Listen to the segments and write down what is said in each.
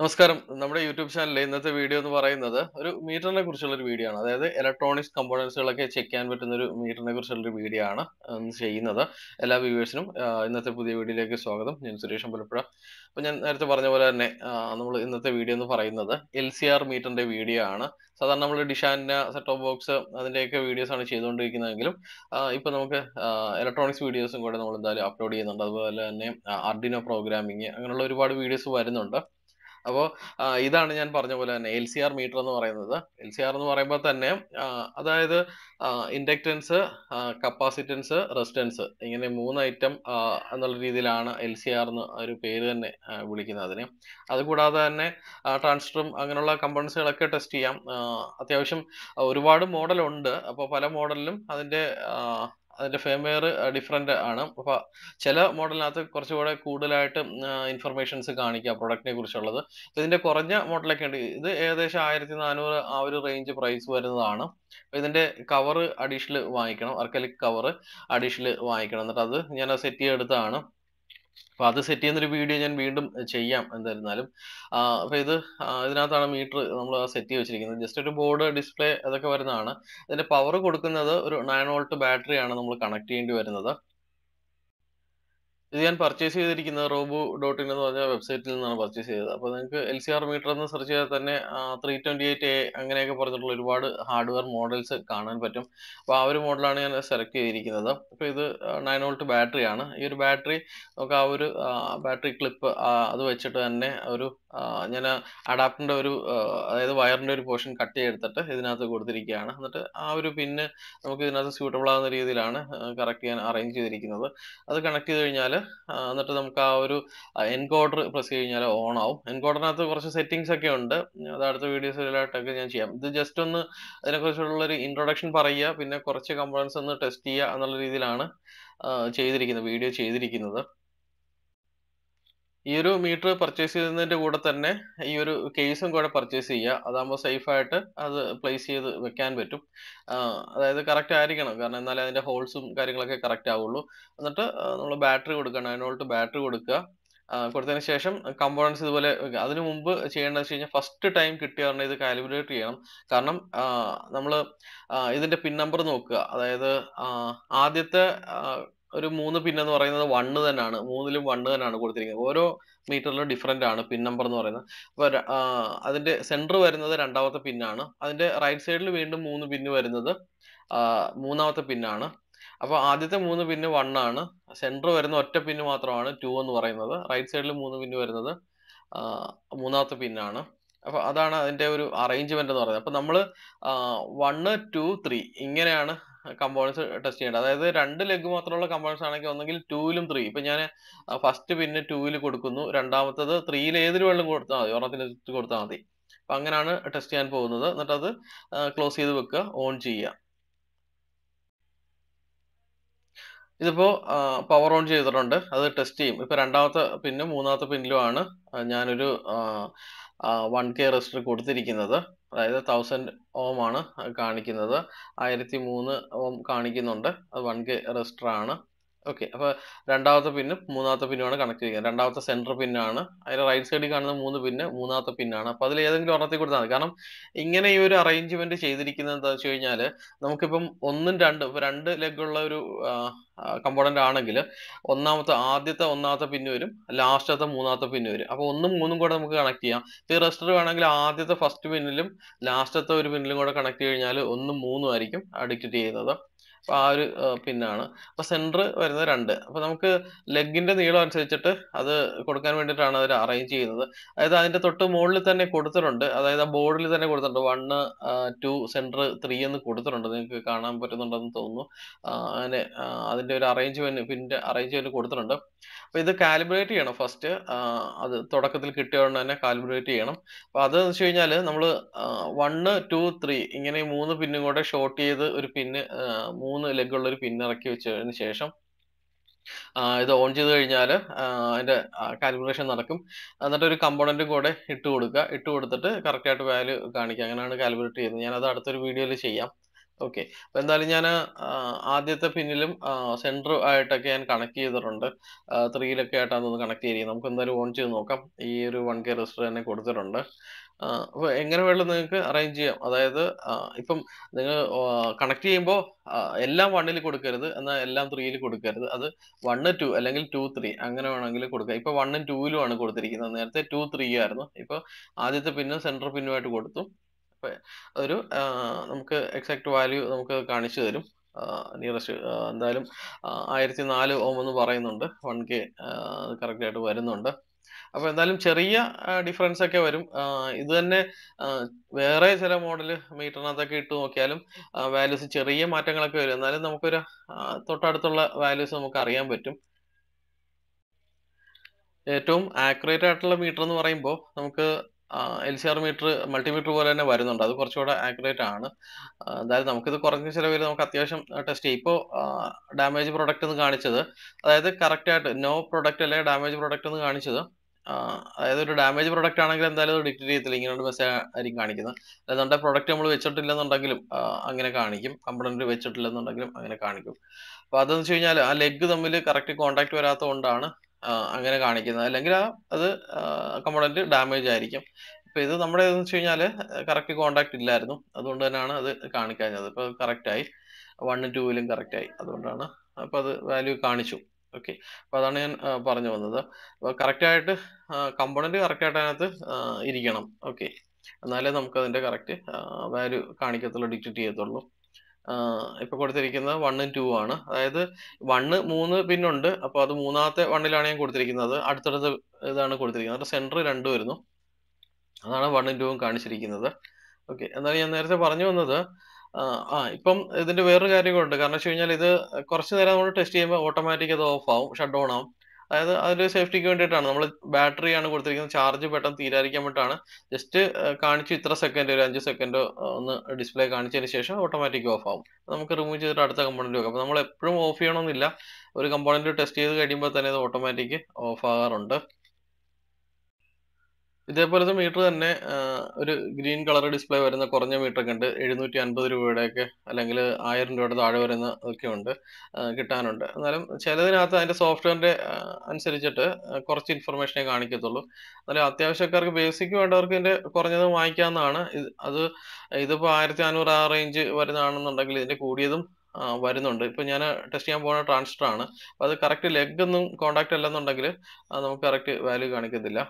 നമസ്കാരം നമ്മുടെ യൂട്യൂബ് ചാനലിലെ ഇന്നത്തെ വീഡിയോ എന്ന് പറയുന്നത് ഒരു മീറ്ററിനെ കുറിച്ചുള്ള ഒരു വീഡിയോ ആണ് അതായത് ഇലക്ട്രോണിക്സ് കമ്പോണൻസുകളൊക്കെ ചെക്ക് ചെയ്യാൻ പറ്റുന്ന ഒരു മീറ്ററിനെ കുറിച്ചുള്ള ഒരു വീഡിയോ ആണ് ചെയ്യുന്നത് എല്ലാ വ്യൂവേഴ്സിനും ഇന്നത്തെ പുതിയ വീഡിയോയിലേക്ക് സ്വാഗതം ഞാൻ സുരേഷ് അമ്പലപ്പുഴ അപ്പോൾ ഞാൻ നേരത്തെ പറഞ്ഞ പോലെ തന്നെ നമ്മൾ ഇന്നത്തെ വീഡിയോ എന്ന് പറയുന്നത് എൽ സി ആർ മീറ്ററിന്റെ വീഡിയോ ആണ് സാധാരണ നമ്മൾ ഡിഷാൻ്റെ സെറ്റ് ബോക്സ് അതിൻ്റെയൊക്കെ വീഡിയോസ് ആണ് ചെയ്തുകൊണ്ടിരിക്കുന്നതെങ്കിലും ഇപ്പോൾ നമുക്ക് ഇലക്ട്രോണിക്സ് വീഡിയോസും കൂടെ നമ്മൾ എന്തായാലും അപ്ലോഡ് ചെയ്യുന്നുണ്ട് അതുപോലെ തന്നെ ആർഡിനോ പ്രോഗ്രാമിങ് അങ്ങനെയുള്ള ഒരുപാട് വീഡിയോസ് വരുന്നുണ്ട് അപ്പോൾ ഇതാണ് ഞാൻ പറഞ്ഞ പോലെ തന്നെ എൽ സി ആർ മീറ്റർ എന്ന് പറയുന്നത് എൽ സി ആർ എന്ന് പറയുമ്പോൾ തന്നെ അതായത് ഇൻഡക്റ്റൻസ് കപ്പാസിറ്റൻസ് റെസിസ്റ്റൻസ് ഇങ്ങനെ മൂന്ന് ഐറ്റം എന്നുള്ള രീതിയിലാണ് എൽ സി ആർ എന്ന് ഒരു പേര് തന്നെ വിളിക്കുന്നത് അതിന് അതുകൂടാതെ തന്നെ ട്രാൻസ്ഫറും അങ്ങനെയുള്ള കമ്പണൻസുകളൊക്കെ ടെസ്റ്റ് ചെയ്യാം അത്യാവശ്യം ഒരുപാട് മോഡലുണ്ട് അപ്പോൾ പല മോഡലിലും അതിൻ്റെ അതിന്റെ ഫേം വെയർ ഡിഫറെന്റ് ആണ് അപ്പൊ ചില മോഡലിനകത്ത് കുറച്ചുകൂടെ കൂടുതലായിട്ട് ഇൻഫർമേഷൻസ് കാണിക്കുക പ്രൊഡക്റ്റിനെ കുറിച്ചുള്ളത് ഇതിന്റെ കുറഞ്ഞ മോഡലൊക്കെ ഉണ്ട് ഇത് ഏകദേശം ആയിരത്തി നാനൂറ് ആ ഒരു റേഞ്ച് പ്രൈസ് വരുന്നതാണ് ഇതിന്റെ കവർ അഡീഷണൽ വാങ്ങിക്കണം അർക്കലിക് കവർ അഡീഷണൽ വാങ്ങിക്കണം എന്നിട്ട് അത് ഞാൻ സെറ്റ് ചെയ്തെടുത്തതാണ് അപ്പൊ അത് സെറ്റ് ചെയ്യുന്ന ഒരു വീഡിയോ ഞാൻ വീണ്ടും ചെയ്യാം എന്തായിരുന്നാലും അപ്പൊ ഇത് ഇതിനകത്താണ് മീറ്റർ നമ്മൾ സെറ്റ് ചെയ്ത് വെച്ചിരിക്കുന്നത് ജസ്റ്റ് ഒരു ബോർഡ് ഡിസ്പ്ലേ അതൊക്കെ വരുന്നതാണ് ഇതിന്റെ പവർ കൊടുക്കുന്നത് ഒരു നയൻ വോൾട്ട് ബാറ്ററിയാണ് നമ്മൾ കണക്ട് ചെയ്യേണ്ടി വരുന്നത് ഇത് ഞാൻ പർച്ചേസ് ചെയ്തിരിക്കുന്നത് റോബോ ഡോട്ട് ഇൻ എന്ന് പറഞ്ഞ വെബ്സൈറ്റിൽ നിന്നാണ് പർച്ചേസ് ചെയ്തത് അപ്പോൾ നിങ്ങൾക്ക് എൽ സി ആർ മീറ്റർ എന്ന് സെർച്ച് ചെയ്താൽ തന്നെ ത്രീ ട്വൻറ്റി എയ്റ്റ് എ അങ്ങനെയൊക്കെ പറഞ്ഞിട്ടുള്ള ഒരുപാട് ഹാർഡ്വെയർ മോഡൽസ് കാണാൻ പറ്റും അപ്പോൾ ആ ഒരു മോഡലാണ് ഞാൻ സെലക്ട് ചെയ്തിരിക്കുന്നത് അപ്പോൾ ഇത് നയൻ വോൾട്ട് ബാറ്ററിയാണ് ഈ ഒരു ബാറ്ററി നമുക്ക് ആ ഒരു ബാറ്ററി ക്ലിപ്പ് അത് വെച്ചിട്ട് തന്നെ ഒരു ഞാൻ അഡാപ്റ്ററിന്റെ ഒരു അതായത് വയറിന്റെ ഒരു പോർഷൻ കട്ട് ചെയ്തെടുത്തിട്ട് ഇതിനകത്ത് കൊടുത്തിരിക്കുകയാണ് എന്നിട്ട് ആ ഒരു പിന്നെ നമുക്ക് ഇതിനകത്ത് സ്യൂട്ടബിൾ ആകുന്ന രീതിയിലാണ് കറക്റ്റ് ചെയ്യാൻ അറേഞ്ച് ചെയ്തിരിക്കുന്നത് അത് കണക്ട് ചെയ്ത് കഴിഞ്ഞാൽ എന്നിട്ട് നമുക്ക് ആ ഒരു എൻകോഡർ പ്രസ് കഴിഞ്ഞാൽ ഓൺ ആവും എൻകോഡറിനകത്ത് കുറച്ച് സെറ്റിംഗ്സ് ഒക്കെ ഉണ്ട് അത് അടുത്ത വീഡിയോസിലായിട്ടൊക്കെ ഞാൻ ചെയ്യാം ഇത് ജസ്റ്റ് ഒന്ന് അതിനെക്കുറിച്ചുള്ള ഒരു ഇൻട്രൊഡക്ഷൻ പറയുക പിന്നെ കുറച്ച് കമ്പോണൻസ് ഒന്ന് ടെസ്റ്റ് ചെയ്യുക എന്നുള്ള രീതിയിലാണ് ചെയ്തിരിക്കുന്നത് വീഡിയോ ചെയ്തിരിക്കുന്നത് ഈ ഒരു മീറ്റർ പർച്ചേസ് ചെയ്യുന്നതിന്റെ കൂടെ തന്നെ ഈ ഒരു കേസും കൂടെ പർച്ചേസ് ചെയ്യുക അതാകുമ്പോൾ സേഫ് ആയിട്ട് അത് പ്ലേസ് ചെയ്ത് വെക്കാൻ പറ്റും അതായത് കറക്റ്റ് ആയിരിക്കണം കാരണം എന്നാലേ അതിന്റെ ഹോൾസും കാര്യങ്ങളൊക്കെ കറക്റ്റ് ആവുള്ളൂ എന്നിട്ട് നമ്മൾ ബാറ്ററി കൊടുക്കണം അതിനോട്ട് ബാറ്ററി കൊടുക്കുക കൊടുത്തതിന് ശേഷം കമ്പോണൻസ് ഇതുപോലെ അതിനു മുമ്പ് ചെയ്യേണ്ടത് വെച്ച് കഴിഞ്ഞാൽ ഫസ്റ്റ് ടൈം കിട്ടിയ പറഞ്ഞാൽ ഇത് കാലിബ്രേറ്റ് ചെയ്യണം കാരണം നമ്മൾ ഇതിന്റെ പിൻ നമ്പർ നോക്കുക അതായത് ആദ്യത്തെ ഒരു മൂന്ന് പിൻ എന്ന് പറയുന്നത് വണ്ണ് തന്നെയാണ് മൂന്നിലും വണ്ണ് തന്നെയാണ് കൊടുത്തിരിക്കുന്നത് ഓരോ മീറ്ററിലും ഡിഫറെൻ്റ് ആണ് പിൻ നമ്പർ എന്ന് പറയുന്നത് അപ്പോൾ അതിൻ്റെ സെൻറ്റർ വരുന്നത് രണ്ടാമത്തെ പിന്നാണ് അതിൻ്റെ റൈറ്റ് സൈഡിൽ വീണ്ടും മൂന്ന് പിന്ന് വരുന്നത് മൂന്നാമത്തെ പിന്നാണ് അപ്പോൾ ആദ്യത്തെ മൂന്ന് പിന്ന് വണ്ണാണ് സെൻറ്റർ വരുന്ന ഒറ്റ പിന്ന് മാത്രമാണ് ടു എന്ന് പറയുന്നത് റൈറ്റ് സൈഡിൽ മൂന്ന് പിന്ന് വരുന്നത് മൂന്നാമത്തെ പിന്നാണ് അപ്പോൾ അതാണ് അതിൻ്റെ ഒരു അറേഞ്ച്മെൻ്റ് എന്ന് പറയുന്നത് അപ്പോൾ നമ്മൾ വണ്ണ് ടു ത്രീ ഇങ്ങനെയാണ് കമ്പോണൻസ് ടെസ്റ്റ് ചെയ്യേണ്ടത് അതായത് രണ്ട് ലെഗ് മാത്രമുള്ള കമ്പോണൻസ് ആണെങ്കിൽ ഒന്നെങ്കിൽ ടൂവിലും ത്രീ ഇപ്പൊ ഞാൻ ഫസ്റ്റ് പിന്നെ ടൂവിൽ കൊടുക്കുന്നു രണ്ടാമത്തത് ത്രീയിൽ ഏതൊരു വെള്ളം കൊടുത്താൽ മതി ഒരെണ്ണത്തിന് കൊടുത്താൽ മതി അപ്പൊ അങ്ങനെയാണ് ടെസ്റ്റ് ചെയ്യാൻ പോകുന്നത് എന്നിട്ട് അത് ക്ലോസ് ചെയ്ത് വെക്കുക ഓൺ ചെയ്യുക ഇതിപ്പോ പവർ ഓൺ ചെയ്തിട്ടുണ്ട് അത് ടെസ്റ്റ് ചെയ്യും ഇപ്പൊ രണ്ടാമത്തെ പിന്നും മൂന്നാമത്തെ പിന്നിലുമാണ് ഞാനൊരു വൺ കെ റെസ്റ്റർ കൊടുത്തിരിക്കുന്നത് അതായത് തൗസൻഡ് ഓം ആണ് കാണിക്കുന്നത് ആയിരത്തി മൂന്ന് ഓം കാണിക്കുന്നുണ്ട് അത് വൺ കെ റെസ്റ്റർ ആണ് ഓക്കെ അപ്പോൾ രണ്ടാമത്തെ പിന്നും മൂന്നാമത്തെ പിന്നുമാണ് കണക്ട് ചെയ്യുന്നത് രണ്ടാമത്തെ സെൻറ്റർ പിന്നാണ് അതിൽ റൈറ്റ് സൈഡിൽ കാണുന്ന മൂന്ന് പിന്ന് മൂന്നാമത്തെ പിന്നാണ് അപ്പോൾ അതിൽ ഏതെങ്കിലും ഒരെണ്ണത്തിൽ കൊടുത്താൽ മതി കാരണം ഇങ്ങനെ ഈ ഒരു അറേഞ്ച്മെന്റ് ചെയ്തിരിക്കുന്നത് എന്താ വെച്ച് കഴിഞ്ഞാൽ നമുക്കിപ്പം ഒന്നും രണ്ട് ഇപ്പോൾ രണ്ട് ലെഗുള്ള ഒരു കമ്പോണന്റ് ആണെങ്കിൽ ഒന്നാമത്തെ ആദ്യത്തെ ഒന്നാമത്തെ പിന്നെ വരും ലാസ്റ്റത്തെ മൂന്നാമത്തെ പിന്നെ വരും അപ്പോൾ ഒന്നും മൂന്നും കൂടെ നമുക്ക് കണക്ട് ചെയ്യാം ഈ റെസ്റ്റർ വേണമെങ്കിൽ ആദ്യത്തെ ഫസ്റ്റ് പിന്നിലും ലാസ്റ്റത്തെ ഒരു പിന്നിലും കൂടെ കണക്ട് കഴിഞ്ഞാൽ ഒന്നും മൂന്നും ആയിരിക്കും അഡിക്റ്റ് ചെയ്യുന്നത് ആ ഒരു പിന്നാണ് അപ്പൊ സെന്റർ വരുന്നത് രണ്ട് അപ്പൊ നമുക്ക് ലെഗിന്റെ നീളം അനുസരിച്ചിട്ട് അത് കൊടുക്കാൻ വേണ്ടിയിട്ടാണ് അവർ അറേഞ്ച് ചെയ്യുന്നത് അതായത് അതിന്റെ തൊട്ട് മുകളിൽ തന്നെ കൊടുത്തിട്ടുണ്ട് അതായത് ആ ബോർഡിൽ തന്നെ കൊടുത്തിട്ടുണ്ട് വണ് ടു സെന്റർ ത്രീ എന്ന് കൊടുത്തിട്ടുണ്ട് നിങ്ങൾക്ക് കാണാൻ പറ്റുന്നുണ്ടെന്ന് തോന്നുന്നു അങ്ങനെ അതിന്റെ ഒരു അറേഞ്ച്മെന്റ് പിന്നെ അറേഞ്ച്മെന്റ് കൊടുത്തിട്ടുണ്ട് അപ്പൊ ഇത് കാലിബ്രേറ്റ് ചെയ്യണം ഫസ്റ്റ് അത് തുടക്കത്തിൽ കിട്ടിയതുകൊണ്ട് തന്നെ കാലിബ്രേറ്റ് ചെയ്യണം അപ്പൊ അത് വെച്ച് കഴിഞ്ഞാൽ നമ്മൾ വണ് ടു ത്രീ ഇങ്ങനെ മൂന്ന് പിന്നും കൂടെ ഷോർട്ട് ചെയ്ത് ഒരു പിന്ന് മൂന്ന് മൂന്ന് ലെഗുള്ള ഒരു പിന്നിറക്കി വെച്ചതിന് ശേഷം ഇത് ഓൺ ചെയ്ത് കഴിഞ്ഞാൽ അതിൻ്റെ കാൽക്കുലേഷൻ നടക്കും എന്നിട്ട് ഒരു കമ്പോണൻറ്റ് കൂടെ ഇട്ട് കൊടുക്കുക ഇട്ട് കൊടുത്തിട്ട് കറക്റ്റായിട്ട് വാല്യൂ കാണിക്കുക അങ്ങനെയാണ് കാൽക്കുലേറ്റ് ചെയ്യുന്നത് ഞാനത് അടുത്തൊരു വീഡിയോയിൽ ചെയ്യാം ഓക്കെ അപ്പോൾ എന്തായാലും ഞാൻ ആദ്യത്തെ പിന്നിലും സെൻറ്റർ ആയിട്ടൊക്കെ ഞാൻ കണക്ട് ചെയ്തിട്ടുണ്ട് ത്രീയിലൊക്കെ ആയിട്ടാണ് ഒന്ന് കണക്ട് ചെയ്തിരിക്കുന്നത് നമുക്ക് എന്തായാലും ഓൺ ചെയ്ത് നോക്കാം ഈ ഒരു വൺ കെയർ റെസിസ്റ്റർ തന്നെ കൊടുത്തിട്ടുണ്ട് അപ്പൊ എങ്ങനെ വേണമെങ്കിലും നിങ്ങൾക്ക് അറേഞ്ച് ചെയ്യാം. അതായത് ഇപ്പം നിങ്ങൾ കണക്ട് ചെയ്യുമ്പോൾ എല്ലാം വണ്ണിൽ കൊടുക്കരുത് എന്നാൽ എല്ലാം ത്രീയിൽ കൊടുക്കരുത്. അത് വണ്ണ് ടു അല്ലെങ്കിൽ ടു ത്രീ അങ്ങനെ വേണമെങ്കിൽ കൊടുക്കുക. ഇപ്പൊ വണ്ണും ടൂയിലും ആണ് കൊടുത്തിരിക്കുന്നത്. നേരത്തെ ടു ത്രീ ആയിരുന്നു. ഇപ്പൊ ആദ്യത്തെ പിന്നും സെൻട്രൽ പിന്നുമായിട്ട് കൊടുത്തു. അപ്പൊ ഒരു നമുക്ക് എക്സാക്ട് വാല്യൂ നമുക്ക് കാണിച്ചു തരും. നിയറസ്റ്റ് എന്തായാലും ആയിരത്തി നാല് ഓം എന്ന് പറയുന്നുണ്ട്. വൺ കെ കറക്റ്റ് ആയിട്ട് വരുന്നുണ്ട്. അപ്പൊ എന്തായാലും ചെറിയ ഡിഫറൻസ് ഒക്കെ വരും ഇത് തന്നെ വേറെ ചില മോഡൽ മീറ്ററിനകത്തൊക്കെ ഇട്ട് നോക്കിയാലും വാല്യൂസ് ചെറിയ മാറ്റങ്ങളൊക്കെ വരും എന്നാലും നമുക്കൊരു തൊട്ടടുത്തുള്ള വാല്യൂസ് നമുക്ക് അറിയാൻ പറ്റും ഏറ്റവും ആക്യുറേറ്റ് ആയിട്ടുള്ള മീറ്റർ എന്ന് പറയുമ്പോൾ നമുക്ക് L C R meter multimeter പോലെ തന്നെ വരുന്നുണ്ട് അത് കുറച്ചുകൂടെ ആക്യുറേറ്റ് ആണ് അതായത് നമുക്കിത് കുറഞ്ഞ ചിലവിൽ നമുക്ക് അത്യാവശ്യം ടെസ്റ്റ് ചെയ്യും ഇപ്പോൾ ഡാമേജ് പ്രൊഡക്റ്റ് എന്ന് കാണിച്ചത് അതായത് കറക്റ്റ് ആയിട്ട് നോ പ്രൊഡക്റ്റ് അല്ലെങ്കിൽ ഡാമേജ് പ്രൊഡക്റ്റ് എന്ന് കാണിച്ചത് അതായത് ഒരു ഡാമേജ് പ്രൊഡക്റ്റ് ആണെങ്കിൽ എന്തായാലും അത് ഡിക്റ്റ് ചെയ്യത്തില്ല ഇങ്ങനെ ഒരു മെസ്സേജ് ആയിരിക്കും കാണിക്കുന്നത് അതായത് നമ്മുടെ പ്രൊഡക്റ്റ് നമ്മൾ വെച്ചിട്ടില്ലെന്നുണ്ടെങ്കിലും അങ്ങനെ കാണിക്കും കമ്പണന്റ് വെച്ചിട്ടില്ലെന്നുണ്ടെങ്കിലും അങ്ങനെ കാണിക്കും അപ്പോൾ അതെന്ന് വെച്ച് കഴിഞ്ഞാൽ ആ ലെഗ് തമ്മിൽ കറക്റ്റ് കോണ്ടാക്ട് വരാത്തതുകൊണ്ടാണ് അങ്ങനെ കാണിക്കുന്നത് അല്ലെങ്കിൽ ആ അത് കമ്പ്ലൈൻറ്റ് ഡാമേജ് ആയിരിക്കും അപ്പോൾ ഇത് നമ്മുടെ എന്ന് വെച്ച് കഴിഞ്ഞാൽ കറക്റ്റ് കോണ്ടാക്ട് ഇല്ലായിരുന്നു അതുകൊണ്ട് തന്നെയാണ് അത് കാണിക്കാഞ്ഞത് ഇപ്പോൾ കറക്റ്റായി വണ്ണും ടൂവിലും കറക്റ്റായി അതുകൊണ്ടാണ് അപ്പോൾ അത് വാല്യൂ കാണിച്ചു ഓക്കെ അപ്പൊ അതാണ് ഞാൻ പറഞ്ഞു വന്നത് അപ്പോൾ കറക്റ്റായിട്ട് കമ്പോണന്റ് കറക്റ്റായിട്ട് അതിനകത്ത് ഇരിക്കണം ഓക്കെ എന്നാലേ നമുക്ക് അതിന്റെ കറക്റ്റ് വാല്യൂ കാണിക്കത്തുള്ളൂ ഡിക്റ്റേറ്റ് ചെയ്യത്തുള്ളൂ ഇപ്പൊ കൊടുത്തിരിക്കുന്നത് വണ്ണും ടു ആണ് അതായത് വണ്ണ് മൂന്ന് പിന്നുണ്ട് അപ്പോൾ അത് മൂന്നാമത്തെ വണ്ണിലാണ് ഞാൻ കൊടുത്തിരിക്കുന്നത് അടുത്തടുത്ത് ഇതാണ് കൊടുത്തിരിക്കുന്നത് സെന്റർ സെൻറ്റർ രണ്ട് വരുന്നു അതാണ് വണ്ണും ടൂവും കാണിച്ചിരിക്കുന്നത് ഓക്കെ എന്നാലും ഞാൻ നേരത്തെ പറഞ്ഞു വന്നത് ആ ഇപ്പം ഇതിന്റെ വേറൊരു കാര്യം കൂടെ ഉണ്ട് കാരണം വെച്ച് കഴിഞ്ഞാൽ ഇത് കുറച്ച് നേരം നമ്മൾ ടെസ്റ്റ് ചെയ്യുമ്പോൾ ഓട്ടോമാറ്റിക് അത് ഓഫ് ആവും ഷട്ട് ഡൗൺ ആവും അതായത് അതിന്റെ സേഫ്റ്റിക്ക് വേണ്ടിയിട്ടാണ് നമ്മൾ ബാറ്ററി ആണ് കൊടുത്തിരിക്കുന്നത് ചാർജ് പെട്ടെന്ന് തീരാതിരിക്കാൻ വേണ്ടിയിട്ടാണ് ജസ്റ്റ് കാണിച്ചു ഇത്ര സെക്കൻഡ് ഒരു അഞ്ച് സെക്കൻഡോ ഒന്ന് ഡിസ്പ്ലേ കാണിച്ചതിന് ശേഷം ഓട്ടോമാറ്റിക് ഓഫ് ആവും നമുക്ക് റിമൂവ് ചെയ്തിട്ട് അടുത്ത കമ്പോണന്റ് വെക്കാം അപ്പോൾ നമ്മൾ എപ്പോഴും ഓഫ് ചെയ്യണമെന്നില്ല ഒരു കമ്പോണന്റ് ടെസ്റ്റ് ചെയ്ത് കഴിയുമ്പോൾ തന്നെ ഇത് ഓട്ടോമാറ്റിക് ഓഫ് ആകാറുണ്ട് ഇതേപോലത്തെ മീറ്റർ തന്നെ ഒരു ഗ്രീൻ കളർ ഡിസ്പ്ലേ വരുന്ന കുറഞ്ഞ മീറ്റർ ഒക്കെ ഉണ്ട് എഴുന്നൂറ്റി അൻപത് രൂപയുടെയൊക്കെ അല്ലെങ്കിൽ ആയിരം രൂപയുടെ താഴെ വരുന്ന ഒക്കെ ഉണ്ട് കിട്ടാനുണ്ട് എന്നാലും ചിലതിനകത്ത് അതിൻ്റെ സോഫ്റ്റ്വെയറിൻ്റെ അനുസരിച്ചിട്ട് കുറച്ച് ഇൻഫർമേഷനെ കാണിക്കത്തുള്ളൂ എന്നാലും അത്യാവശ്യക്കാർക്ക് ബേസിക് വേണ്ടവർക്ക് ഇതിൻ്റെ കുറഞ്ഞത് വാങ്ങിക്കാവുന്നതാണ് അത് ഇതിപ്പോൾ ആയിരത്തി അഞ്ഞൂറ് ആ റേഞ്ച് വരുന്നതാണെന്നുണ്ടെങ്കിൽ ഇതിൻ്റെ കൂടിയതും വരുന്നുണ്ട് ഇപ്പം ഞാൻ ടെസ്റ്റ് ചെയ്യാൻ പോകുന്ന ട്രാൻസ്ഫർ ആണ് അപ്പം അത് കറക്റ്റ് ലെഗ് ഒന്നും കോൺടാക്ട് അല്ലെന്നുണ്ടെങ്കിൽ നമുക്ക് കറക്റ്റ് വാല്യൂ കാണിക്കത്തില്ല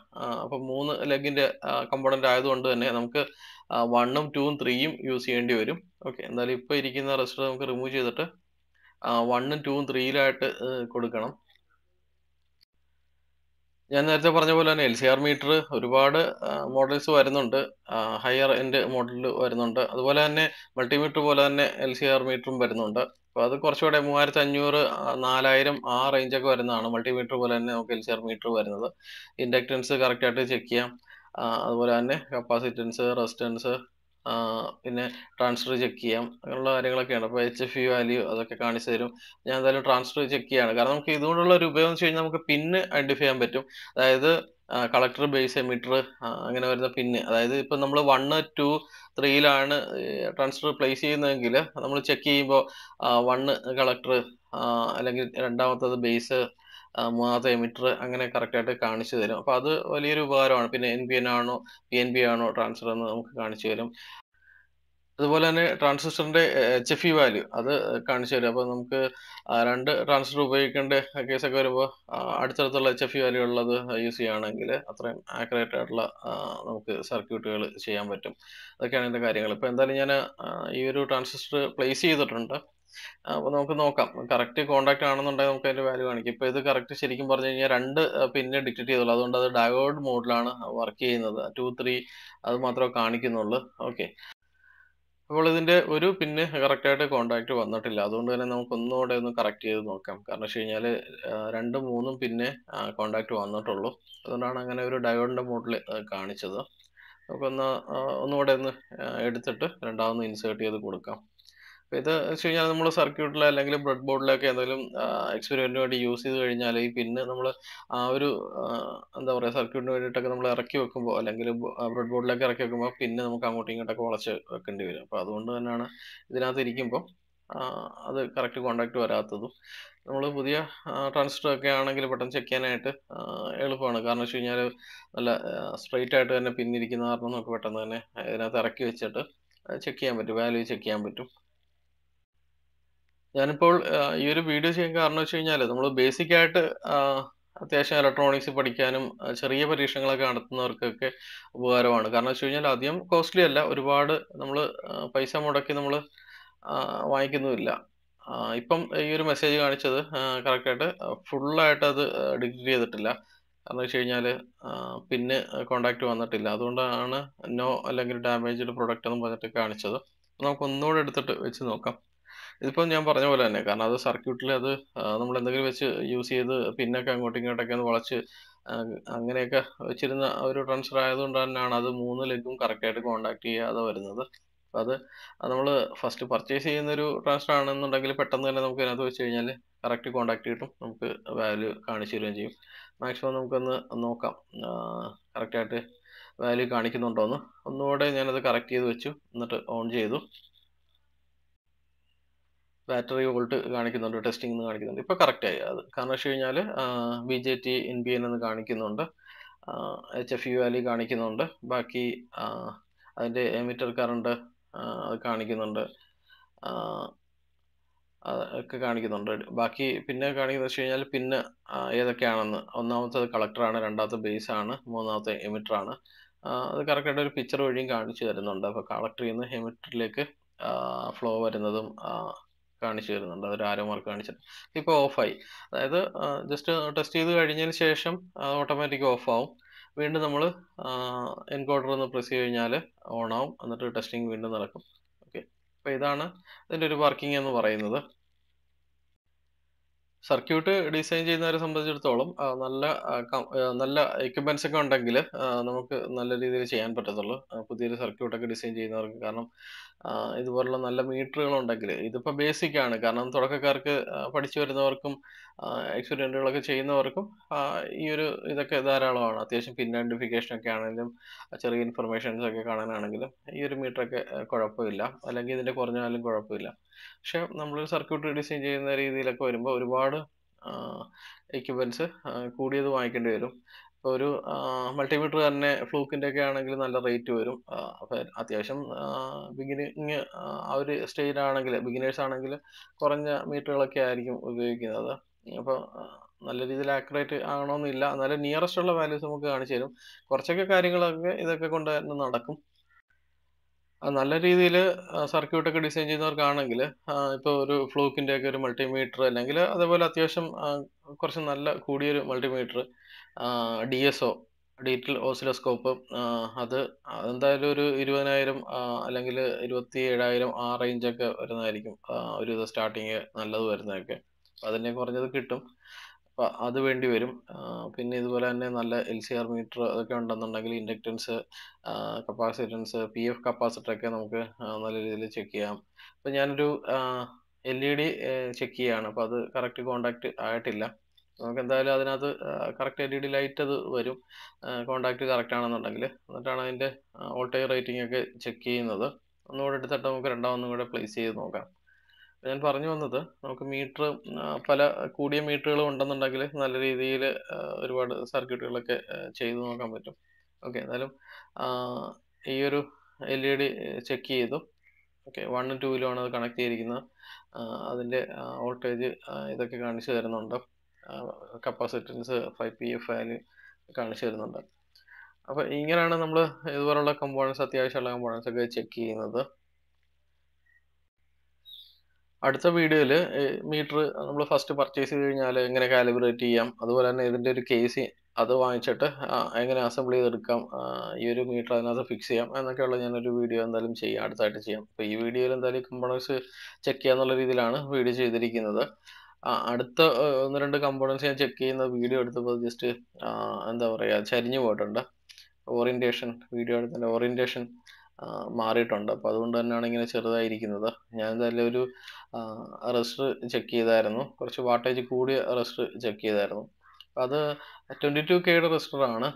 അപ്പം മൂന്ന് ലെഗിൻ്റെ കമ്പോണൻ്റ് ആയതുകൊണ്ട് തന്നെ നമുക്ക് വണ്ണും ടൂവും ത്രീയും യൂസ് ചെയ്യേണ്ടി വരും ഓക്കെ എന്തായാലും ഇപ്പോൾ ഇരിക്കുന്ന റെസ്റ്റ് നമുക്ക് റിമൂവ് ചെയ്തിട്ട് വണ്ണും ടൂവും ത്രീയിലായിട്ട് കൊടുക്കണം ഞാൻ നേരത്തെ പറഞ്ഞ പോലെ തന്നെ എൽ സി ആർ മീറ്റർ ഒരുപാട് മോഡൽസ് വരുന്നുണ്ട് ഹയർ എൻഡ് മോഡലിൽ വരുന്നുണ്ട് അതുപോലെ തന്നെ മൾട്ടിമീറ്റർ പോലെ തന്നെ എൽ സി ആർ മീറ്ററും വരുന്നുണ്ട് അപ്പോൾ അത് കുറച്ചുകൂടെ മൂവായിരത്തി അഞ്ഞൂറ് നാലായിരം ആ റേഞ്ചൊക്കെ വരുന്നതാണ് മൾട്ടിമീറ്റർ പോലെ തന്നെ നമുക്ക് എൽ സി ആർ മീറ്റർ വരുന്നത് ഇൻഡക്റ്റൻസ് കറക്റ്റായിട്ട് ചെക്ക് ചെയ്യാം അതുപോലെ തന്നെ കപ്പാസിറ്റൻസ് റെസിസ്റ്റൻസ് പിന്നെ ട്രാൻസ്ഫർ ചെക്ക് ചെയ്യാം അങ്ങനെയുള്ള കാര്യങ്ങളൊക്കെയാണ് അപ്പോൾ H F U e value അതൊക്കെ കാണിച്ചു തരും ഞാൻ എന്തായാലും ട്രാൻസ്ഫർ ചെക്ക് ചെയ്യാണ് കാരണം നമുക്ക് ഇതുകൊണ്ടുള്ള ഒരു ഉപയോഗം വെച്ച് കഴിഞ്ഞാൽ നമുക്ക് പിന്ന് ഐഡൻറ്റിഫൈ ചെയ്യാൻ പറ്റും അതായത് കളക്ടർ ബേസ് എമിറ്റർ അങ്ങനെ വരുന്ന പിന്ന് അതായത് ഇപ്പം നമ്മൾ വണ്ണ് ടു ത്രീയിലാണ് ട്രാൻസ്ഫർ പ്ലേസ് ചെയ്യുന്നതെങ്കിൽ നമ്മൾ ചെക്ക് ചെയ്യുമ്പോൾ വണ്ണ് കളക്ടർ അല്ലെങ്കിൽ രണ്ടാമത്തത് ബേസ് മൂന്നാമത്തെ എമിറ്റർ അങ്ങനെ കറക്റ്റായിട്ട് കാണിച്ചു തരും അപ്പോൾ അത് വലിയൊരു ഉപകാരമാണ് പിന്നെ എൻ ബി എൻ ആണോ പി എൻ ബി ആണോ ട്രാൻസ്ഫർ എന്ന് നമുക്ക് കാണിച്ചു തരും അതുപോലെ തന്നെ ട്രാൻസിസ്റ്ററിന്റെ എച്ച് എഫ് ഇ വാല്യൂ അത് കാണിച്ചു തരും അപ്പോൾ നമുക്ക് രണ്ട് ട്രാൻസിസ്റ്റർ ഉപയോഗിക്കേണ്ട കേസൊക്കെ വരുമ്പോൾ അടുത്തടുത്തുള്ള എച്ച് എഫ് ഇ വാല്യൂ ഉള്ളത് യൂസ് ചെയ്യുകയാണെങ്കിൽ അത്രയും ആക്യുറേറ്റ് ആയിട്ടുള്ള നമുക്ക് സർക്യൂട്ടുകൾ ചെയ്യാൻ പറ്റും അതൊക്കെയാണ് ഇതിൻ്റെ കാര്യങ്ങൾ ഇപ്പോൾ എന്തായാലും ഞാൻ ഈ ഒരു ട്രാൻസിസ്റ്റർ പ്ലേസ് ചെയ്തിട്ടുണ്ട് അപ്പൊ നമുക്ക് നോക്കാം കറക്റ്റ് കോണ്ടാക്ട് ആണെന്നുണ്ടെങ്കിൽ നമുക്ക് അതിന്റെ വാല്യൂ കാണിക്കും ഇപ്പൊ ഇത് കറക്റ്റ് ശരിക്കും പറഞ്ഞു കഴിഞ്ഞാൽ രണ്ട് പിന്നെ ഡിക്റ്റേറ്റ് ചെയ്തുള്ളൂ അതുകൊണ്ട് അത് ഡയോഡ് മോഡിലാണ് വർക്ക് ചെയ്യുന്നത് ടു ത്രീ അത് മാത്രമേ കാണിക്കുന്നുള്ളൂ ഓക്കെ അപ്പോൾ ഇതിന്റെ ഒരു പിന്നെ കറക്റ്റായിട്ട് കോണ്ടാക്ട് വന്നിട്ടില്ല അതുകൊണ്ട് തന്നെ നമുക്ക് ഒന്നുകൂടെ ഒന്ന് കറക്റ്റ് ചെയ്ത് നോക്കാം കാരണം വെച്ച് കഴിഞ്ഞാല് രണ്ടും മൂന്നും പിന്നെ കോണ്ടാക്ട് വന്നിട്ടുള്ളൂ അതുകൊണ്ടാണ് അങ്ങനെ ഒരു ഡയോഡിന്റെ മോഡിൽ കാണിച്ചത് നമുക്കൊന്ന് ഒന്നുകൂടെ ഒന്ന് എടുത്തിട്ട് രണ്ടാമൊന്ന് ഇൻസേർട്ട് ചെയ്ത് കൊടുക്കാം ഇത് വെച്ച് കഴിഞ്ഞാൽ നമ്മൾ സർക്യൂട്ടിലോ അല്ലെങ്കിൽ ബ്രെഡ് ബോർഡിലൊക്കെ എന്തെങ്കിലും എക്സ്പെരിമെന്റിന് വേണ്ടി യൂസ് ചെയ്ത് കഴിഞ്ഞാൽ ഈ പിന്നെ നമ്മൾ ആ ഒരു എന്താ പറയുക സർക്യൂട്ടിന് വേണ്ടിയിട്ടൊക്കെ നമ്മൾ ഇറക്കി വെക്കുമ്പോൾ അല്ലെങ്കിൽ ബ്രെഡ് ബോർഡിലൊക്കെ ഇറക്കി വെക്കുമ്പോൾ പിന്നെ നമുക്ക് അങ്ങോട്ടും ഇങ്ങോട്ടൊക്കെ വളച്ച് വെക്കേണ്ടി വരും അപ്പോൾ അതുകൊണ്ട് തന്നെയാണ് ഇതിനകത്ത് ഇരിക്കുമ്പോൾ അത് കറക്റ്റ് കോണ്ടാക്ട് വരാത്തതും നമ്മൾ പുതിയ ട്രാൻസിസ്റ്റർ ഒക്കെ ആണെങ്കിൽ പെട്ടെന്ന് ചെക്ക് ചെയ്യാനായിട്ട് എളുപ്പമാണ് കാരണം വെച്ച് കഴിഞ്ഞാൽ നല്ല സ്ട്രെയിറ്റ് ആയിട്ട് തന്നെ പിന്നിരിക്കുന്ന കാരണം നമുക്ക് പെട്ടെന്ന് തന്നെ ഇതിനകത്ത് ഇറക്കി വെച്ചിട്ട് ചെക്ക് ചെയ്യാൻ പറ്റും വാല്യൂ ചെക്ക് ചെയ്യാൻ പറ്റും ഞാനിപ്പോൾ ഈ ഒരു വീഡിയോ ചെയ്യാൻ കാരണം വെച്ച് കഴിഞ്ഞാൽ നമ്മൾ ബേസിക് ആയിട്ട് അത്യാവശ്യം ഇലക്ട്രോണിക്സ് പഠിക്കാനും ചെറിയ പരീക്ഷണങ്ങളൊക്കെ നടത്തുന്നവർക്കൊക്കെ ഉപകാരമാണ് കാരണം വെച്ച് കഴിഞ്ഞാൽ അധികം കോസ്റ്റ്ലി അല്ല ഒരുപാട് നമ്മൾ പൈസ മുടക്കി നമ്മൾ വാങ്ങിക്കുന്നുമില്ല ഇപ്പം ഈ ഒരു മെസ്സേജ് കാണിച്ചത് കറക്റ്റായിട്ട് ഫുള്ളായിട്ട് അത് ഡിഗ്രി ചെയ്തിട്ടില്ല കാരണം വെച്ച് കഴിഞ്ഞാൽ പിന്നെ കോണ്ടാക്ട് വന്നിട്ടില്ല അതുകൊണ്ടാണ് നോ അല്ലെങ്കിൽ ഡാമേജ്ഡ് പ്രൊഡക്റ്റ് എന്ന് പറഞ്ഞിട്ട് കാണിച്ചത് നമുക്ക് ഒന്നുകൂടെ എടുത്തിട്ട് വെച്ച് നോക്കാം ഇതിപ്പം ഞാൻ പറഞ്ഞ പോലെ തന്നെ കാരണം അത് സർക്യൂട്ടിൽ അത് നമ്മൾ എന്തെങ്കിലും വെച്ച് യൂസ് ചെയ്ത് പിന്നൊക്കെ അങ്ങോട്ടും ഇങ്ങോട്ടൊക്കെ ഒന്ന് വളച്ച് അങ്ങനെയൊക്കെ വെച്ചിരുന്ന ഒരു ട്രാൻസ്ഫർ ആയതുകൊണ്ട് തന്നെയാണ് അത് മൂന്ന് ലെഗും കറക്റ്റായിട്ട് കോണ്ടാക്ട് ചെയ്യാതെ വരുന്നത് അത് നമ്മൾ ഫസ്റ്റ് പർച്ചേസ് ചെയ്യുന്ന ഒരു ട്രാൻസ്ഫർ ആണെന്നുണ്ടെങ്കിൽ പെട്ടെന്ന് തന്നെ നമുക്ക് അതിനകത്ത് വെച്ച് കഴിഞ്ഞാൽ കറക്റ്റ് കോണ്ടാക്ട് കിട്ടും നമുക്ക് വാല്യൂ കാണിച്ചു തരികയും ചെയ്യും മാക്സിമം നമുക്കൊന്ന് നോക്കാം കറക്റ്റായിട്ട് വാല്യൂ എന്ന് ഒന്നുകൂടെ ഞാനത് കറക്റ്റ് ചെയ്ത് വെച്ചു എന്നിട്ട് ഓൺ ചെയ്തു ബാറ്ററി വോൾട്ട് കാണിക്കുന്നുണ്ട് ടെസ്റ്റിംഗ് എന്ന് കാണിക്കുന്നുണ്ട് ഇപ്പോൾ കറക്റ്റായി അത് കാരണം വെച്ച് കഴിഞ്ഞാൽ B J T N B N എന്ന് കാണിക്കുന്നുണ്ട് എച്ച് എഫ് യു വാലി കാണിക്കുന്നുണ്ട് ബാക്കി അതിൻ്റെ എമിറ്റർ കറണ്ട് കാണിക്കുന്നുണ്ട് ഒക്കെ കാണിക്കുന്നുണ്ട് ബാക്കി പിന്നെ കാണിക്കുന്നത് വെച്ച് കഴിഞ്ഞാൽ പിന്നെ ഏതൊക്കെയാണെന്ന് ഒന്നാമത്തെ കളക്ടറാണ് രണ്ടാമത്തെ ബേസ് ആണ് മൂന്നാമത്തെ എമിറ്റർ ആണ് അത് കറക്റ്റായിട്ട് ഒരു പിക്ചർ വഴിയും കാണിച്ചു തരുന്നുണ്ട് അപ്പോൾ കളക്ടറിൽ നിന്ന് എമിറ്ററിലേക്ക് ഫ്ലോ വരുന്നതും കാണിച്ചു തരുന്നുണ്ട് അതൊരു ആരോ മാർക്ക് കാണിച്ചിട്ട് ഇപ്പോൾ ഓഫായി അതായത് ജസ്റ്റ് ടെസ്റ്റ് ചെയ്ത് കഴിഞ്ഞതിന് ശേഷം അത് ഓട്ടോമാറ്റിക് ഓഫ് വീണ്ടും നമ്മൾ എൻകോഡർ ഒന്ന് പ്രസ് ചെയ്ത് കഴിഞ്ഞാൽ ഓൺ ആവും എന്നിട്ട് ടെസ്റ്റിംഗ് വീണ്ടും നടക്കും ഓക്കെ അപ്പോൾ ഇതാണ് ഇതിൻ്റെ ഒരു വർക്കിംഗ് എന്ന് പറയുന്നത് സർക്യൂട്ട് ഡിസൈൻ ചെയ്യുന്നവരെ സംബന്ധിച്ചിടത്തോളം നല്ല നല്ല എക്യുപ്മെൻസ് ഒക്കെ ഉണ്ടെങ്കിൽ നമുക്ക് നല്ല രീതിയിൽ ചെയ്യാൻ പറ്റത്തുള്ളൂ പുതിയൊരു സർക്യൂട്ടൊക്കെ ഡിസൈൻ ചെയ്യുന്നവർക്ക് കാരണം ഇതുപോലുള്ള നല്ല മീറ്ററുകൾ ഉണ്ടെങ്കിൽ ഇതിപ്പോൾ ബേസിക് ആണ് കാരണം തുടക്കക്കാർക്ക് പഠിച്ചു വരുന്നവർക്കും എക്സ്പെരിമെൻറ്റുകളൊക്കെ ചെയ്യുന്നവർക്കും ഈ ഒരു ഇതൊക്കെ ധാരാളമാണ് അത്യാവശ്യം പിൻ ഐഡൻറ്റിഫിക്കേഷൻ ഒക്കെ ആണെങ്കിലും ചെറിയ ഇൻഫർമേഷൻസ് ഒക്കെ കാണാനാണെങ്കിലും ഈ ഒരു മീറ്ററൊക്കെ കുഴപ്പമില്ല അല്ലെങ്കിൽ ഇതിൻ്റെ കുറഞ്ഞാലും കുഴപ്പമില്ല പക്ഷെ നമ്മളൊരു സർക്യൂട്ട് ഡിസൈൻ ചെയ്യുന്ന രീതിയിലൊക്കെ വരുമ്പോൾ ഒരുപാട് എക്യുപ്മെൻറ്റ്സ് കൂടിയത് വാങ്ങിക്കേണ്ടി വരും ഒരു മൾട്ടിമീറ്റർ തന്നെ ഫ്ലൂക്കിൻ്റെ ഒക്കെ ആണെങ്കിൽ നല്ല റേറ്റ് വരും അപ്പോൾ അത്യാവശ്യം ബിഗിനിങ് ആ ഒരു സ്റ്റേജിലാണെങ്കിൽ ബിഗിനേഴ്സ് ആണെങ്കിൽ കുറഞ്ഞ മീറ്ററുകളൊക്കെ ആയിരിക്കും ഉപയോഗിക്കുന്നത് അപ്പോൾ നല്ല രീതിയിൽ ആക്യുറേറ്റ് ആകണമെന്നില്ല നല്ല നിയറസ്റ്റ് ഉള്ള വാല്യൂസ് നമുക്ക് കാണിച്ചു തരും കുറച്ചൊക്കെ കാര്യങ്ങളൊക്കെ ഇതൊക്കെ കൊണ്ട് തന്നെ നടക്കും നല്ല രീതിയിൽ സർക്യൂട്ടൊക്കെ ഡിസൈൻ ചെയ്യുന്നവർക്കാണെങ്കിൽ ഇപ്പോൾ ഒരു ഫ്ലൂക്കിൻ്റെ ഒക്കെ ഒരു മൾട്ടിമീറ്റർ അല്ലെങ്കിൽ അതേപോലെ അത്യാവശ്യം കുറച്ച് നല്ല കൂടിയൊരു multimeter D S O digital oscilloscope അത് എന്തായാലും ഒരു ഇരുപതിനായിരം അല്ലെങ്കിൽ ഇരുപത്തി ഏഴായിരം ആ റേഞ്ചൊക്കെ വരുന്നതായിരിക്കും ഒരു ഇത് സ്റ്റാർട്ടിങ് നല്ലത് വരുന്നതൊക്കെ അപ്പം അതിനെ കുറഞ്ഞത് കിട്ടും അപ്പം അത് വേണ്ടി വരും പിന്നെ ഇതുപോലെ തന്നെ നല്ല എൽ സി ആർ മീറ്റർ അതൊക്കെ ഉണ്ടെന്നുണ്ടെങ്കിൽ inductance capacitance P F capacitor ഒക്കെ നമുക്ക് നല്ല രീതിയിൽ ചെക്ക് ചെയ്യാം അപ്പം ഞാനൊരു L E D e check ചെയ്യുകയാണ് അപ്പോൾ അത് കറക്റ്റ് കോണ്ടാക്ട് ആയിട്ടില്ല നമുക്ക് എന്തായാലും അതിനകത്ത് correct L E D light അത് വരും കോണ്ടാക്ട് കറക്റ്റ് ആണെന്നുണ്ടെങ്കിൽ എന്നിട്ടാണ് അതിൻ്റെ വോൾട്ടേജ് റേറ്റിംഗ് ഒക്കെ ചെക്ക് ചെയ്യുന്നത് ഒന്നുകൂടെ എടുത്തിട്ട് നമുക്ക് രണ്ടാമൊന്നും കൂടെ പ്ലേസ് ചെയ്ത് നോക്കാം ഞാൻ പറഞ്ഞു വന്നത് നമുക്ക് മീറ്റർ പല കൂടിയ മീറ്ററുകളും ഉണ്ടെന്നുണ്ടെങ്കിൽ നല്ല രീതിയിൽ ഒരുപാട് സർക്യൂട്ടുകളൊക്കെ ചെയ്തു നോക്കാൻ പറ്റും ഓക്കെ എന്നാലും ഈ ഒരു എൽ ഇ ഡി ചെക്ക് ചെയ്തു ഓക്കെ വണ്ണും ടൂയിലുമാണ് അത് കണക്ട് ചെയ്തിരിക്കുന്നത് അതിൻ്റെ വോൾട്ടേജ് ഇതൊക്കെ കാണിച്ചു തരുന്നുണ്ട് capacitance five P F value കാണിച്ചു തരുന്നുണ്ട് അപ്പോൾ ഇങ്ങനെയാണ് നമ്മൾ ഇതുപോലുള്ള കമ്പോണൻസ് അത്യാവശ്യമുള്ള കമ്പോണൻസ് ഒക്കെ ചെക്ക് ചെയ്യുന്നത് അടുത്ത വീഡിയോയിൽ മീറ്റർ നമ്മൾ ഫസ്റ്റ് പർച്ചേസ് ചെയ്ത് കഴിഞ്ഞാൽ എങ്ങനെ കാലിബ്രേറ്റ് ചെയ്യാം അതുപോലെ തന്നെ ഇതിൻ്റെ ഒരു കേസ് അത് വാങ്ങിച്ചിട്ട് എങ്ങനെ അസംബിൾ ചെയ്തെടുക്കാം ഈ ഒരു മീറ്റർ അതിനകത്ത് ഫിക്സ് ചെയ്യാം എന്നൊക്കെയുള്ള ഞാനൊരു വീഡിയോ എന്തായാലും ചെയ്യാം അടുത്തായിട്ട് ചെയ്യാം അപ്പോൾ ഈ വീഡിയോയിൽ എന്തായാലും കമ്പോണൻസ് ചെക്ക് ചെയ്യാന്നുള്ള രീതിയിലാണ് വീഡിയോ ചെയ്തിരിക്കുന്നത് അടുത്ത ഒന്ന് രണ്ട് കമ്പോണൻസ് ഞാൻ ചെക്ക് ചെയ്യുന്ന വീഡിയോ എടുത്തപ്പോൾ ജസ്റ്റ് എന്താ പറയുക ചരിഞ്ഞു പോയിട്ടുണ്ട് ഓറിയൻറ്റേഷൻ വീഡിയോ എടുത്തതിൻ്റെ ഓറിയൻറ്റേഷൻ മാറിയിട്ടുണ്ട് അപ്പോൾ അതുകൊണ്ട് തന്നെയാണ് ഇങ്ങനെ ചെറുതായിരിക്കുന്നത് ഞാൻ എന്തായാലും ഒരു റെസ്റ്റ് ചെക്ക് ചെയ്തായിരുന്നു കുറച്ച് വാട്ടേജ് കൂടിയ റെസ്റ്റ് ചെക്ക് ചെയ്തായിരുന്നു അത് ട്വൻറ്റി ടു കെയുടെ റെസ്റ്ററാണ്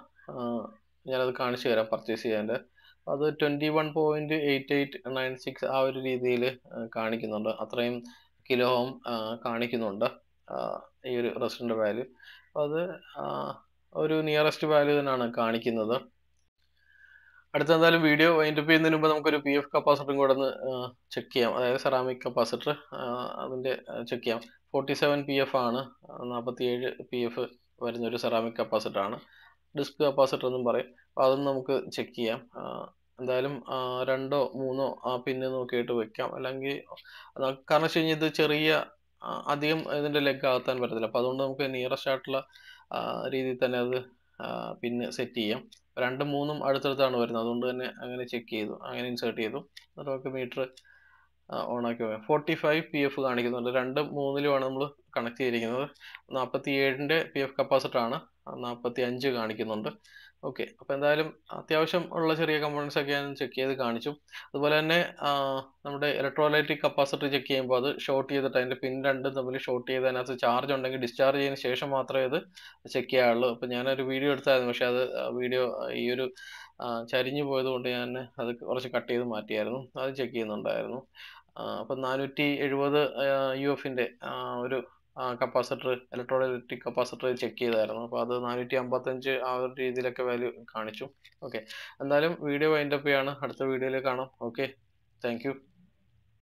ഞാനത് കാണിച്ചു തരാം പർച്ചേസ് ചെയ്യാൻ്റെ അത് twenty one point eight eight nine six ആ ഒരു രീതിയിൽ കാണിക്കുന്നുണ്ട് അത്രയും കിലോ ഹോം കാണിക്കുന്നുണ്ട് ഈ ഒരു റെസിസ്റ്ററിൻ്റെ വാല്യൂ അത് ഒരു നിയറസ്റ്റ് വാല്യൂ തന്നെയാണ് കാണിക്കുന്നത് അടുത്ത എന്തായാലും വീഡിയോ വൈൻഡപ്പ് ചെയ്യുന്നതിന് മുമ്പ് നമുക്കൊരു പി എഫ് കപ്പാസിറ്ററും കൂടെ ഒന്ന് ചെക്ക് ചെയ്യാം അതായത് സെറാമിക് കപ്പാസിറ്റർ അതിൻ്റെ ചെക്ക് ചെയ്യാം ഫോർട്ടി സെവൻ പി എഫ് ആണ് നാൽപ്പത്തിയേഴ് പി എഫ് വരുന്ന ഒരു സെറാമിക് കപ്പാസിറ്റർ ആണ് ഡിസ്ക് കപ്പാസിറ്റർ എന്നും പറയും അപ്പോൾ അതൊന്നും നമുക്ക് ചെക്ക് ചെയ്യാം എന്തായാലും രണ്ടോ മൂന്നോ ആ പിന്ന് നോക്കിയിട്ട് വെക്കാം. അല്ലെങ്കിൽ കാരണം വെച്ച് കഴിഞ്ഞാൽ ഇത് ചെറിയ അധികം ഇതിന്റെ ലെഗ് ആകത്താൻ പറ്റത്തില്ല. അപ്പൊ അതുകൊണ്ട് നമുക്ക് നിയറസ്റ്റ് ആയിട്ടുള്ള രീതിയിൽ തന്നെ അത് ആഹ് പിന്ന് സെറ്റ് ചെയ്യാം. രണ്ടും മൂന്നും അടുത്തടുത്താണ് വരുന്നത്. അതുകൊണ്ട് തന്നെ അങ്ങനെ ചെക്ക് ചെയ്തു. അങ്ങനെ ഇൻസേർട്ട് ചെയ്തു. എന്നിട്ട് നമുക്ക് മീറ്റർ ഓൺ ആക്കി പോയാം ഫോർട്ടി ഫൈവ് പി എഫ് കാണിക്കുന്നുണ്ട്. രണ്ടും മൂന്നിലുമാണ് നമ്മൾ കണക്ട് ചെയ്തിരിക്കുന്നത്. നാൽപ്പത്തി ഏഴിൻ്റെ പി എഫ് കപ്പാസിറ്റാണ് നാൽപ്പത്തി അഞ്ച് കാണിക്കുന്നുണ്ട്. ഓക്കെ അപ്പോൾ എന്തായാലും അത്യാവശ്യം ഉള്ള ചെറിയ കമ്പോണൻസ് ഒക്കെ ഞാൻ ചെക്ക് ചെയ്ത് കാണിച്ചു അതുപോലെ തന്നെ നമ്മുടെ ഇലക്ട്രോലൈറ്റിക് കപ്പാസിറ്റി ചെക്ക് ചെയ്യുമ്പോൾ അത് ഷോർട്ട് ചെയ്തിട്ട് അതിൻ്റെ പിൻ രണ്ടും തമ്മിൽ ഷോർട്ട് ചെയ്ത് അതിനകത്ത് ചാർജ് ഉണ്ടെങ്കിൽ ഡിസ്ചാർജ് ചെയ്തതിന് ശേഷം മാത്രമേ ഇത് ചെക്ക് ചെയ്യാറുള്ളൂ അപ്പോൾ ഞാനൊരു വീഡിയോ എടുത്തായിരുന്നു പക്ഷേ അത് വീഡിയോ ഈ ഒരു ചരിഞ്ഞു പോയതുകൊണ്ട് ഞാൻ അത് കുറച്ച് കട്ട് ചെയ്ത് മാറ്റിയായിരുന്നു അത് ചെക്ക് ചെയ്യുന്നുണ്ടായിരുന്നു അപ്പം നാനൂറ്റി എഴുപത് യു എഫിൻ്റെ ഒരു കപ്പാസിറ്റർ ഇലക്ട്രോലൈറ്റിക് കപ്പാസിറ്റർ ചെക്ക് ചെയ്തായിരുന്നു അപ്പോൾ അത് നാനൂറ്റി അമ്പത്തഞ്ച് ആ ഒരു രീതിയിലൊക്കെ വാല്യൂ കാണിച്ചു ഓക്കെ എന്തായാലും വീഡിയോ വൈൻഡപ്പ് ചെയ്യാണ് അടുത്ത വീഡിയോയിൽ കാണാം ഓക്കെ താങ്ക്